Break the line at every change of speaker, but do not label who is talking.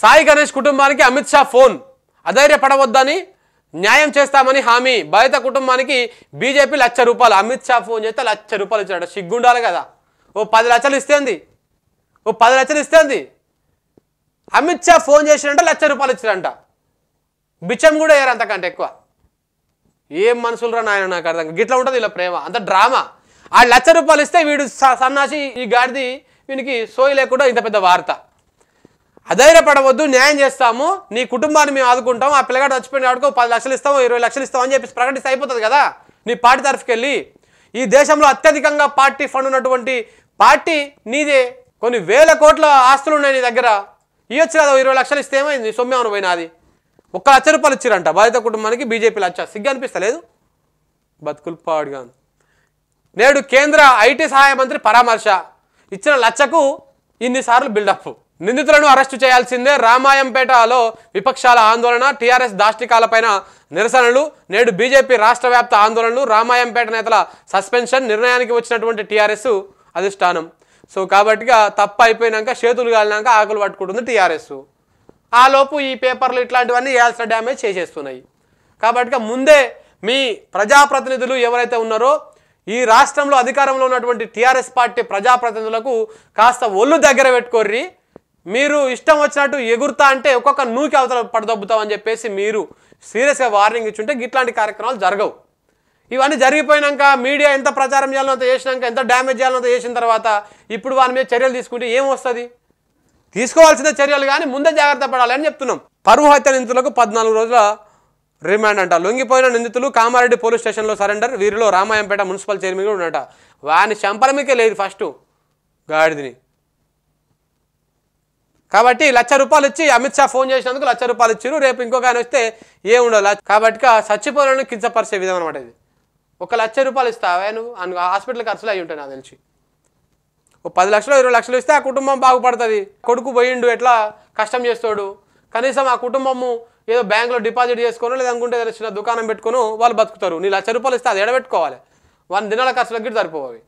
సాయి గణేష్ కుటుంబానికి అమిత్ షా ఫోన్ అధైర్యపడవద్దని న్యాయం చేస్తామని హామీ బయట కుటుంబానికి బీజేపీ లక్ష రూపాయలు అమిత్ షా ఫోన్ చేస్తే లక్ష రూపాయలు ఇచ్చాడు సిగ్గుండాలి కదా ఓ పది లక్షలు ఇస్తేంది ఓ పది లక్షలు ఇస్తేంది అమిత్ షా ఫోన్ చేసినంట లక్ష రూపాయలు ఇచ్చారంట బిచ్చం కూడా వేయరు అంతకంటే ఎక్కువ ఏం మనుషులు రా నాయన నాకు అర్థం గిట్లా ఉంటుంది ఇలా ప్రేమ అంత డ్రామా ఆ లక్ష రూపాయలు ఇస్తే వీడు సన్నాసి ఈ గాడిది వీనికి సోయి లేకుండా ఇంత పెద్ద వార్త అధైర్యపడవద్దు న్యాయం చేస్తాము నీ కుటుంబాన్ని మేము ఆదుకుంటాం ఆ పిల్లగాడు చచ్చిపోయిన ఆడుకో పది లక్షలు ఇస్తాము ఇరవై లక్షలు ఇస్తాం అని చెప్పి ప్రకటిస్తే అయిపోతుంది కదా నీ పార్టీ తరఫుకి వెళ్ళి ఈ దేశంలో అత్యధికంగా పార్టీ ఫండ్ ఉన్నటువంటి పార్టీ నీదే కొన్ని వేల కోట్ల ఆస్తులు ఉన్నాయి నీ దగ్గర ఇవ్వచ్చు కదా ఇరవై లక్షలు ఇస్తే ఏమైంది సొమ్మేమని పోయినాది ఒక్క లక్ష రూపాయలు ఇచ్చిరంట బాధిత కుటుంబానికి బీజేపీ లచ్చ సిగ్గు అనిపిస్తలేదు బతుకులు పాడుగాను నేడు కేంద్ర ఐటీ సహాయ మంత్రి పరామర్శ ఇచ్చిన లచ్చకు ఇన్నిసార్లు బిల్డప్ నిందితులను అరెస్టు చేయాల్సిందే రామాయంపేటలో విపక్షాల ఆందోళన టీఆర్ఎస్ దాష్టికాలపైన నిరసనలు నేడు బీజేపీ రాష్ట్ర వ్యాప్త ఆందోళనలు రామాయంపేట నేతల సస్పెన్షన్ నిర్ణయానికి వచ్చినటువంటి టీఆర్ఎస్ అధిష్టానం సో కాబట్టిగా తప్ప అయిపోయినాక చేతులు కాలినాక ఆకులు పట్టుకుంటుంది టీఆర్ఎస్ ఆలోపు ఈ పేపర్లు ఇట్లాంటివన్నీ వేయాల్సిన డ్యామేజ్ చేసేస్తున్నాయి కాబట్టి ముందే మీ ప్రజాప్రతినిధులు ఎవరైతే ఉన్నారో ఈ రాష్ట్రంలో అధికారంలో ఉన్నటువంటి టీఆర్ఎస్ పార్టీ ప్రజాప్రతినిధులకు కాస్త ఒళ్ళు దగ్గర పెట్టుకోర్రి మీరు ఇష్టం వచ్చినట్టు ఎగురుతా అంటే ఒక్కొక్క నూకి అవతల పడదొబ్బుతాం అని చెప్పేసి మీరు సీరియస్గా వార్నింగ్ ఇచ్చుంటే ఇట్లాంటి కార్యక్రమాలు జరగవు ఇవన్నీ జరిగిపోయినాక మీడియా ఎంత ప్రచారం చేయాలో అంత చేసినాక ఎంత డ్యామేజ్ చేయాలో అంత చేసిన తర్వాత ఇప్పుడు వారి మీద చర్యలు తీసుకుంటే ఏం వస్తుంది తీసుకోవాల్సిన చర్యలు కానీ ముందే జాగ్రత్త పడాలని చెప్తున్నాం పరువు హత్య నిందితులకు పద్నాలుగు రోజుల రిమాండ్ అంట లొంగిపోయిన నిందితులు కామారెడ్డి పోలీస్ స్టేషన్లో సరెండర్ వీరిలో రామాయంపేట మున్సిపల్ చైర్మన్ కూడా ఉన్నట వాని చంపలమికే లేదు ఫస్ట్ గాడిదని కాబట్టి లక్ష రూపాయలు ఇచ్చి అమిత్ షా ఫోన్ చేసినందుకు లక్ష రూపాయలు ఇచ్చారు రేపు ఇంకొక ఆయన వస్తే ఏముండదు కాబట్టి చచ్చిపోలను కించపరిచే విధం అనమాట ఇది ఒక లక్ష రూపాయలు ఇస్తావా నువ్వు హాస్పిటల్ ఖర్చులు అయి ఉంటాయి నాకు తెలిసి ఓ పది లక్షలు ఇరవై లక్షలు ఇస్తే ఆ కుటుంబం బాగుపడుతుంది కొడుకు పోయిండు ఎట్లా కష్టం చేస్తాడు కనీసం ఆ కుటుంబము ఏదో బ్యాంకులో డిపాజిట్ చేసుకోను లేదనుకుంటే చిన్న దుకాణం పెట్టుకొని వాళ్ళు బతుకుతారు నీ లక్ష రూపాయలు ఇస్తే అది ఎడబెట్టుకోవాలి వన్ దినాల ఖర్చులకి సరిపోవాలి